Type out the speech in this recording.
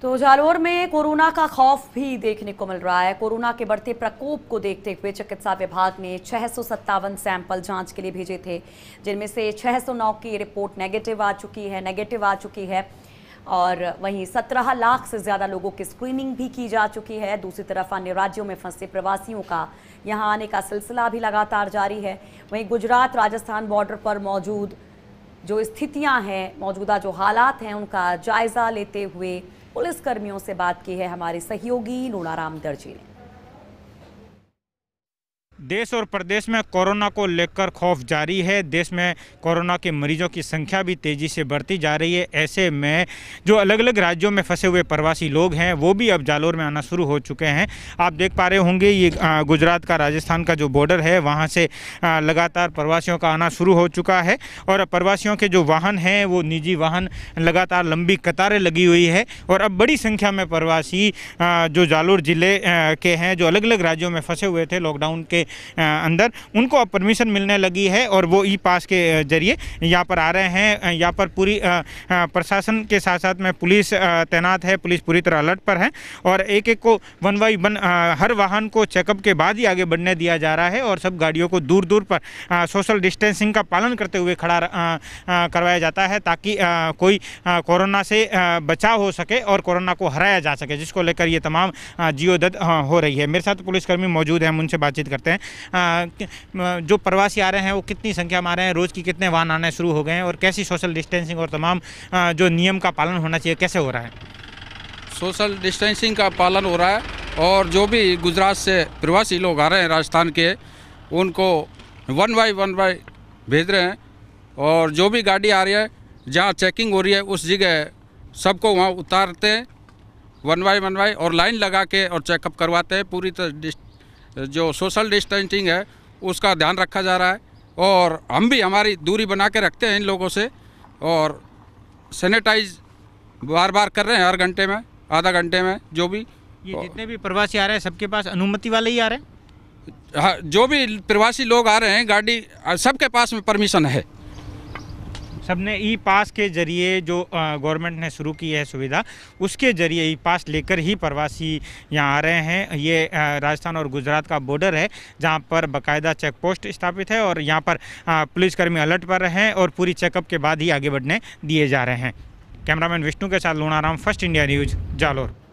तो जालोर में कोरोना का खौफ भी देखने को मिल रहा है कोरोना के बढ़ते प्रकोप को देखते हुए चिकित्सा विभाग ने छह सैंपल जांच के लिए भेजे थे जिनमें से 609 की रिपोर्ट नेगेटिव आ चुकी है नेगेटिव आ चुकी है और वहीं 17 लाख से ज़्यादा लोगों की स्क्रीनिंग भी की जा चुकी है दूसरी तरफ अन्य राज्यों में फंसे प्रवासियों का यहाँ आने का सिलसिला भी लगातार जारी है वहीं गुजरात राजस्थान बॉर्डर पर मौजूद जो स्थितियाँ हैं मौजूदा जो हालात हैं उनका जायज़ा लेते हुए पुलिसकर्मियों से बात की है हमारे सहयोगी लूणाराम दर्जी ने देश और प्रदेश में कोरोना को लेकर खौफ जारी है देश में कोरोना के मरीजों की संख्या भी तेज़ी से बढ़ती जा रही है ऐसे में जो अलग अलग राज्यों में फंसे हुए प्रवासी लोग हैं वो भी अब जालोर में आना शुरू हो चुके हैं आप देख पा रहे होंगे ये गुजरात का राजस्थान का जो बॉर्डर है वहाँ से लगातार प्रवासियों का आना शुरू हो चुका है और प्रवासियों के जो वाहन हैं वो निजी वाहन लगातार लंबी कतारें लगी हुई है और अब बड़ी संख्या में प्रवासी जो जालोर ज़िले के हैं जो अलग अलग राज्यों में फंसे हुए थे लॉकडाउन के अंदर उनको अब परमिशन मिलने लगी है और वो ई पास के जरिए यहाँ पर आ रहे हैं यहाँ पर पूरी प्रशासन के साथ साथ में पुलिस तैनात है पुलिस पूरी तरह अलर्ट पर है और एक एक को वन बाई वन हर वाहन को चेकअप के बाद ही आगे बढ़ने दिया जा रहा है और सब गाड़ियों को दूर दूर पर सोशल डिस्टेंसिंग का पालन करते हुए खड़ा करवाया जाता है ताकि कोई कोरोना से बचाव हो सके और कोरोना को हराया जा सके जिसको लेकर ये तमाम जियोदत हो रही है मेरे साथ पुलिसकर्मी मौजूद हैं हम उनसे बातचीत करते हैं हैं जो प्रवासी आ रहे हैं वो कितनी संख्या में आ रहे हैं रोज़ की कितने वाहन आने शुरू हो गए हैं और कैसी सोशल डिस्टेंसिंग और तमाम जो नियम का पालन होना चाहिए कैसे हो रहा है सोशल डिस्टेंसिंग का पालन हो रहा है और जो भी गुजरात से प्रवासी लोग आ रहे हैं राजस्थान के उनको वन बाई वन बाई भेज रहे हैं और जो भी गाड़ी आ रही है जहाँ चेकिंग हो रही है उस जगह सबको वहाँ उतारते हैं वन बाई वन बाई और लाइन लगा के और चेकअप करवाते हैं पूरी तरह जो सोशल डिस्टेंसिंग है उसका ध्यान रखा जा रहा है और हम भी हमारी दूरी बना के रखते हैं इन लोगों से और सैनिटाइज बार बार कर रहे हैं हर घंटे में आधा घंटे में जो भी ये जितने भी प्रवासी आ रहे हैं सबके पास अनुमति वाले ही आ रहे हैं हाँ जो भी प्रवासी लोग आ रहे हैं गाड़ी सबके पास में परमिशन है सबने ई पास के जरिए जो गवर्नमेंट ने शुरू की है सुविधा उसके जरिए ई पास लेकर ही प्रवासी यहाँ आ रहे हैं ये राजस्थान और गुजरात का बॉर्डर है जहाँ पर बाकायदा चेक पोस्ट स्थापित है और यहाँ पर पुलिसकर्मी अलर्ट पर रहे हैं और पूरी चेकअप के बाद ही आगे बढ़ने दिए जा रहे हैं कैमरामैन विष्णु के साथ Lonaram first India news Jalore